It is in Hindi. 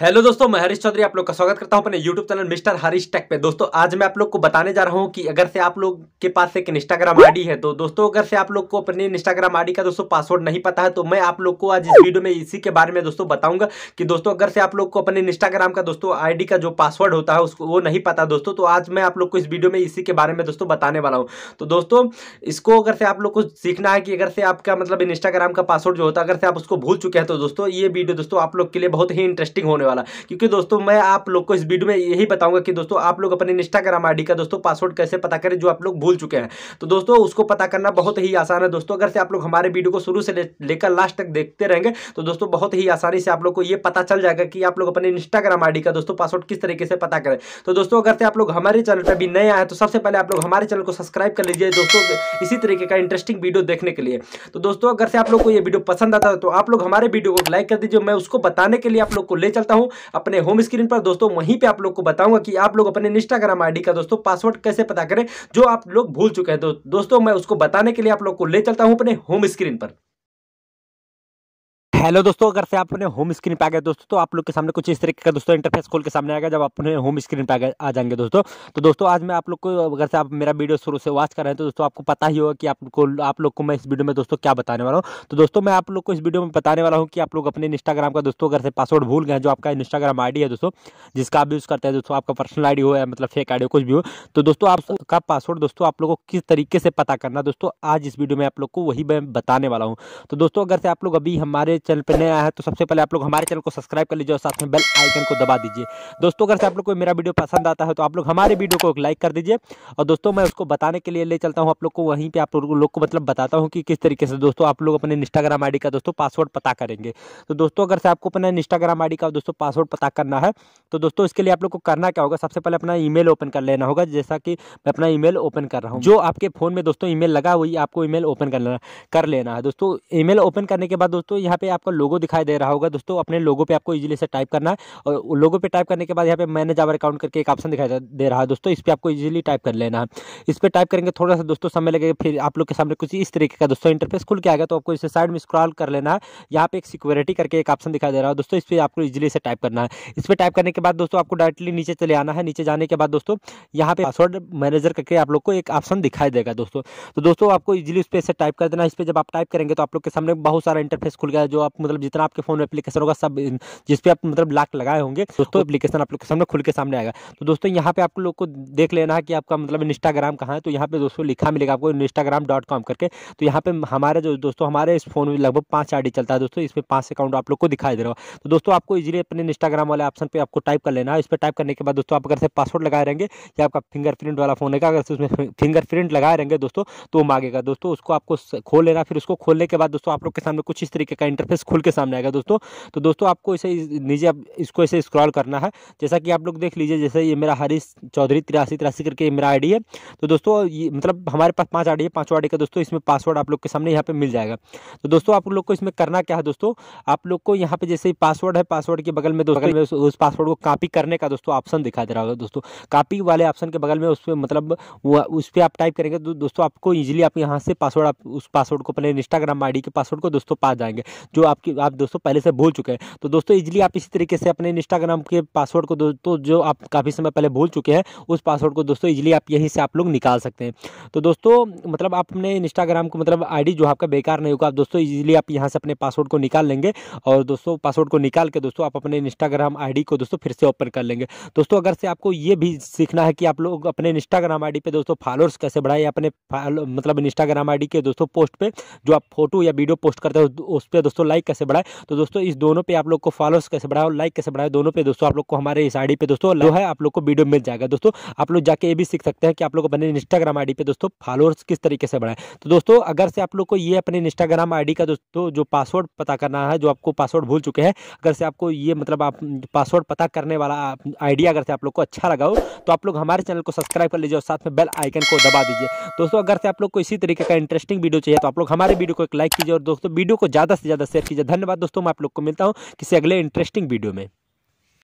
हेलो दोस्तों मैं हरीश चौधरी आप लोग का स्वागत करता हूं अपने YouTube channel mister Harish tech पे दोस्तों आज मैं आप लोग को बताने जा रहा हूं कि अगर से आप लोग के पास एक इंस्टाग्राम आईडी है तो दोस्तों अगर से आप लोग को अपने इंस्टाग्राम आईडी का दोस्तों पासवर्ड नहीं पता है तो मैं आप लोग को आज इस वीडियो में इसी के बारे में दोस्तों बताऊंगा कि दोस्तों अगर से आप लोग को अपने इंस्टाग्राम का दोस्तों आई का जो पासवर्ड होता है उसको वो नहीं पता दोस्तों तो आज मैं आप लोग को इस वीडियो में इसी के बारे में दोस्तों बताने वाला हूँ तो दोस्तों इसको अगर से आप लोग को सीखना है कि अगर से आपका मतलब इंस्टाग्राम का पासवर्ड जो होता है अगर से आप उसको भूल चुके हैं तो दोस्तों ये वीडियो दोस्तों आप लोग के लिए बहुत ही इंटरेस्टिंग होने होने वाला क्योंकि दोस्तों मैं आप लोग को इस वीडियो में यही बताऊंगा कि दोस्तों आप लोग अपने इंस्टाग्राम आई का दोस्तों पासवर्ड कैसे पता करें जो आप लोग भूल चुके हैं तो दोस्तों उसको पता करना बहुत ही आसान है दोस्तों अगर से आप लोग हमारे वीडियो को शुरू से लेकर लास्ट तक देखते रहेंगे तो दोस्तों बहुत ही आसानी से आप लोग को यह पता चल जाएगा कि आप लोग अपने इंस्टाग्राम आई का दोस्तों पासवर्ड किस तरीके से पता करें तो दोस्तों अगर से आप लोग हमारे चैनल पर भी नए आए तो सबसे पहले आप लोग हमारे चैनल को सब्सक्राइब कर लीजिए दोस्तों इसी तरीके का इंटरेस्टिंग वीडियो देखने के लिए तो दोस्तों अगर से आप लोग को यह वीडियो पसंद आता है तो आप लोग हमारे वीडियो को लाइक कर दीजिए मैं उसको बताने के लिए आप लोग को ले चलता देता हूँ अपने होम स्क्रीन पर दोस्तों वहीं पर आप लोग को बताऊंगा कि आप लोग अपने इंस्टाग्राम आई का दोस्तों पासवर्ड कैसे पता करें जो आप लोग भूल चुके हैं दोस्तों मैं उसको बताने के लिए आप लोग को ले चलता हूँ अपने होम स्क्रीन पर हेलो दोस्तों अगर से आप अपने होम स्क्रीन पे आ गए दोस्तों तो आप लोग के सामने कुछ इस तरीके का दोस्तों इंटरफेस खोल के सामने आएगा जब अपने होम स्क्रीन पे आ जाएंगे दोस्तों तो दोस्तों आज मैं आप लोग को अगर से आप मेरा वीडियो शुरू से वॉच कर रहे हैं तो दोस्तों आपको पता ही होगा कि आपको आप लोग को मैं इस वीडियो में दोस्तों क्या बताने वाला हूँ तो दोस्तों मैं आप लोग को इस वीडियो में बताने वाला हूँ कि आप लोग अपने इंस्टाग्राम का दोस्तों अगर से पासवर्ड भूल गए जो आपका इंस्टाग्राम आई है दोस्तों जिसका आप यूज़ करते हैं दोस्तों आपका पर्सनल आई हो या मतलब फेक आई कुछ भी हो तो दोस्तों आपका पासवर्ड दोस्तों आप लोग को किस तरीके से पता करना दोस्तों आज इस वीडियो में आप लोग को वही मैं बताने वाला हूँ तो दोस्तों अगर से आप लोग अभी हमारे चैनल पर नया है तो सबसे पहले आप लोग हमारे चैनल को सब्सक्राइब कर लीजिए और साथ में बेल आइकन को दबा दीजिए दोस्तों अगर से आप लोग को मेरा वीडियो पसंद आता है तो आप लोग हमारे वीडियो को लाइक कर दीजिए और दोस्तों मैं उसको बताने के लिए ले चलता हूँ आप लोग को वहीं पर आप लोग को मतलब बताता हूँ कि किस तरीके से दोस्तों आप लोग अपने इंस्टाग्राम आई का दोस्तों पासवर्ड पता करेंगे तो दोस्तों अगर से आपको अपना इंस्टाग्राम आई का दोस्तों पासवर्ड पता करना है तो दोस्तों इसके लिए आप लोग को करना क्या होगा सबसे पहले अपना ई ओपन कर लेना होगा जैसा कि मैं अपना ई ओपन कर रहा हूँ जो आपके फ़ोन में दोस्तों ईमेल लगा हुई आपको ई ओपन कर लेना कर लेना है दोस्तों ईमेल ओपन करने के बाद दोस्तों यहाँ पे आप आपको लोगो दिखाई दे रहा होगा दोस्तों अपने लोगो पे आपको इजीली से टाइप करना है और लोगो पे टाइप करने के बाद यहाँ पे मैनेज आवर अकाउंट करके एक ऑप्शन दिखाई दे रहा है दोस्तों इस पर आपको इजीली टाइप कर लेना है इस पर टाइप करेंगे थोड़ा सा दोस्तों समय लगेगा फिर आप लोग के सामने कुछ इस तरीके का दोस्तों इंटरफेस खुल के आएगा तो आपको इसे साइड में स्क्रॉल कर लेना है यहाँ पे एक सिक्योरिटी करके एक ऑप्शन दिखाई दे रहा है दोस्तों इस पर आपको इजिली से टाइप करना है इस पर टाइप करने के बाद दोस्तों आपको डायरेक्टली नीचे चले आना है नीचे जाने के बाद दोस्तों यहाँ पे पासवर्ड मैनेजर करके आप लोग को एक ऑप्शन दिखाई देगा दोस्तों तो दोस्तों आपको इजिली उस पर टाइप कर देना है इस पर जब आप टाइप करेंगे तो आप लोग के सामने बहुत सारा इंटरफेस खुल गया जो आप आप मतलब जितना आपके फोन में एप्लीकेशन होगा सब जिस पे आप मतलब लाक लगाए होंगे तो दोस्तों एप्लीकेशन आप लोग के सामने खुल के सामने आएगा तो दोस्तों यहाँ पे आप लोग को देख लेना है कि आपका मतलब इंस्टाग्राम कहाँ है तो यहाँ पे दोस्तों लिखा मिलेगा आपको इंस्टाग्राम डॉट कॉम करके तो यहाँ पे हमारे जो दोस्तों हमारे इस फोन में लगभग पाँच आईडी चलता है दोस्तों इसमें पाँच अकाउंट आप लोग को दिखाई दे रहा हो तो दोस्तों आपको इजिली अपने इंस्टाग्राम वाले ऑप्शन पर आपको टाइप कर लेना है इस पर टाइप करने के बाद दोस्तों आप अगर से पासवर्ड लगाए रहेंगे या आपका फिंगरप्रिंट वाला फोन है अगर उसमें फिंगरप्रिंट लगाए रहेंगे दोस्तों तो मांगेगा दोस्तों उसको आपको खोल लेना फिर उसको खोलने के बाद दोस्तों आप लोग के सामने कुछ इस तरीके का इंटरफेस बस खुल के सामने आएगा दोस्तों तो दोस्तों आपको इसे नीचे आप इसको ऐसे स्क्रॉल करना है जैसा कि आप लोग देख लीजिए जैसे ये मेरा हरीश चौधरी तिरासी तिरासी करके मेरा आईडी है तो दोस्तों ये मतलब हमारे पास पाँच आईडी है पाँचों आईडी का दोस्तों इसमें पासवर्ड आप लोग के सामने यहाँ पर मिल जाएगा तो दोस्तों आप लोग को इसमें करना क्या है दोस्तों आप लोग को यहाँ पर जैसे पासवर्ड है पासवर्ड के बगल में दोस्तों उस पासवर्ड को कापी करने का दोस्तों ऑप्शन दिखा दे रहा होगा दोस्तों कापी वाले ऑप्शन के बगल में उस पर मतलब उस पर आप टाइप करेंगे तो दोस्तों आपको ईजिली आप यहाँ से पासवर्ड आप उस पासवर्ड को अपने इंस्टाग्राम आई के पासवर्ड को दोस्तों पा जाएंगे जो आपकी आप दोस्तों पहले से भूल चुके हैं तो दोस्तों इजिली आप इसी तरीके से अपने इंस्टाग्राम के पासवर्ड को दोस्तों जो आप काफ़ी समय पहले भूल चुके हैं उस पासवर्ड को दोस्तों इजिली आप यहीं से आप लोग निकाल सकते हैं तो दोस्तों मतलब आप अपने इंस्टाग्राम को मतलब आई जो आपका बेकार नहीं होगा आप दोस्तों इजिली आप यहाँ से अपने पासवर्ड को निकाल लेंगे और दोस्तों पासवर्ड को निकाल के दोस्तों आप अपने इंस्टाग्राम आई को दोस्तों फिर से ओपन कर लेंगे दोस्तों अगर से आपको ये भी सीखना है कि आप लोग अपने इंस्टाग्राम आई पे दोस्तों फॉलोअर्स कैसे बढ़ाए अपने मतलब इंस्टाग्राम आई के दोस्तों पोस्ट पर जो आप फोटो या वीडियो पोस्ट करते हो उस पर दोस्तों लाइक कैसे बढ़ाए तो दोस्तों इस दोनों पे आप लोग को फॉलोअर्स कैसे बढ़ाए और लाइक कैसे बढ़ाए दोनों पे दोस्तों आप लोग को हमारे इस आईडी पे दोस्तों जो है आप लोग को वीडियो मिल जाएगा दोस्तों आप लोग जाके ये भी सीख सकते हैं कि आप लोग अपने इंस्टाग्राम आई पे दोस्तों फॉलोअर्स किस तरीके से बढ़ाए तो दोस्तों अगर से आप लोग को ये अपने इंस्टाग्राम आई का दोस्तों जो पासवर्ड पता करना है जो आपको पासवर्ड भूल चुके हैं अगर से आपको ये मतलब आप पासवर्ड पता करने वाला आइडिया अगर से आप लोग को अच्छा लगा हो तो आप लोग हमारे चैनल को सब्सक्राइब कर लीजिए और साथ में बेल आइकन को दबा दीजिए दोस्तों अगर से आप लोग को इसी तरीके का इंटरेस्टिंग वीडियो चाहिए तो आप लोग हमारे वीडियो को एक लाइक कीजिए और दोस्तों वीडियो को ज़्यादा से ज़्यादा शेयर कीजिए धन्यवाद दोस्तों मैं आप लोग को मिलता हूँ किसी अगले इंटरेस्टिंग वीडियो में